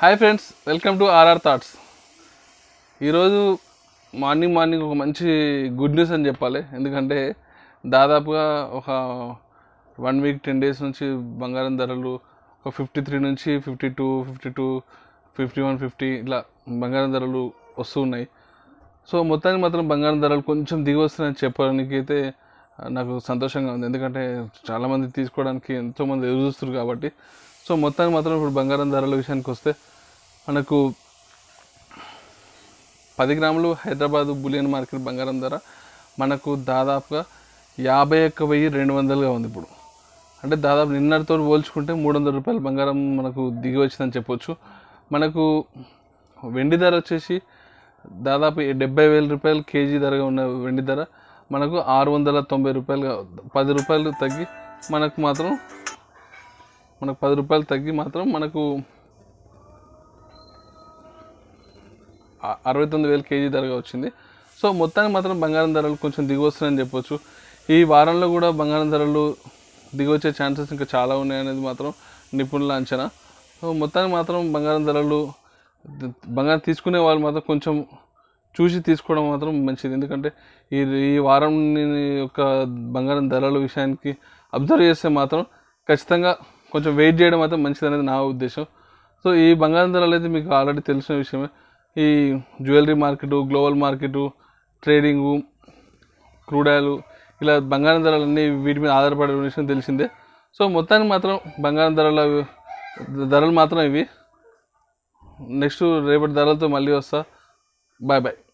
hi friends welcome to R థాట్స్ thoughts morning morning ఒక మంచి గుడ్ న్యూస్ అని చెప్పాలి ఎందుకంటే దాదాపుగా ఒక వన్ వీక్ టెన్ డేస్ నుంచి బంగారం ధరలు ఒక ఫిఫ్టీ త్రీ నుంచి fifty two fifty two fifty one fifty ఇలా బంగారం ధరలు వస్తున్నాయి సో మొత్తానికి మాత్రం బంగారం ధరలు కొంచెం దిగి వస్తున్నాయని చెప్పడానికి అయితే నాకు సంతోషంగా ఉంది ఎందుకంటే చాలామంది తీసుకోవడానికి ఎంతోమంది ఎదురు చూస్తున్నారు కాబట్టి సో మొత్తానికి మాత్రం ఇప్పుడు బంగారం ధరల విషయానికి వస్తే మనకు పది గ్రాములు హైదరాబాదు బులియన్ మార్కెట్ బంగారం ధర మనకు దాదాపుగా యాభై ఒక్క వెయ్యి రెండు వందలుగా ఉంది ఇప్పుడు అంటే దాదాపు నిన్నటితో పోల్చుకుంటే మూడు వందల రూపాయలు బంగారం మనకు దిగి వచ్చిందని చెప్పొచ్చు మనకు వెండి ధర వచ్చేసి దాదాపు డెబ్బై వేల రూపాయలు కేజీ ధరగా ఉన్న వెండి ధర మనకు ఆరు వందల తొంభై రూపాయలుగా పది రూపాయలు తగ్గి మనకు మాత్రం మనకు పది రూపాయలు తగ్గి మాత్రం మనకు అరవై తొమ్మిది వేల కేజీ ధరగా వచ్చింది సో మొత్తానికి మాత్రం బంగారం ధరలు కొంచెం దిగొస్తున్నాయని చెప్పొచ్చు ఈ వారంలో కూడా బంగారం ధరలు దిగొచ్చే ఛాన్సెస్ ఇంకా చాలా ఉన్నాయనేది మాత్రం నిపుణుల అంచనా సో మొత్తానికి మాత్రం బంగారం ధరలు బంగారం తీసుకునే వాళ్ళు మాత్రం కొంచెం చూసి తీసుకోవడం మాత్రం మంచిది ఎందుకంటే ఈ ఈ వారం యొక్క బంగారం ధరల విషయానికి అబ్జర్వ్ చేస్తే మాత్రం ఖచ్చితంగా కొంచెం వెయిట్ చేయడం అయితే మంచిది అనేది నా ఉద్దేశం సో ఈ బంగారం ధరలు అయితే మీకు ఆల్రెడీ తెలిసిన విషయమే ఈ jewellery market global market trading crude oil ఇలా బంగారం ధరలన్నీ వీటి మీద ఆధారపడే విషయం తెలిసిందే సో మొత్తానికి మాత్రం బంగారం ధరల ధరలు మాత్రం ఇవి నెక్స్ట్ రేపటి ధరలతో మళ్ళీ వస్తా బాయ్ బాయ్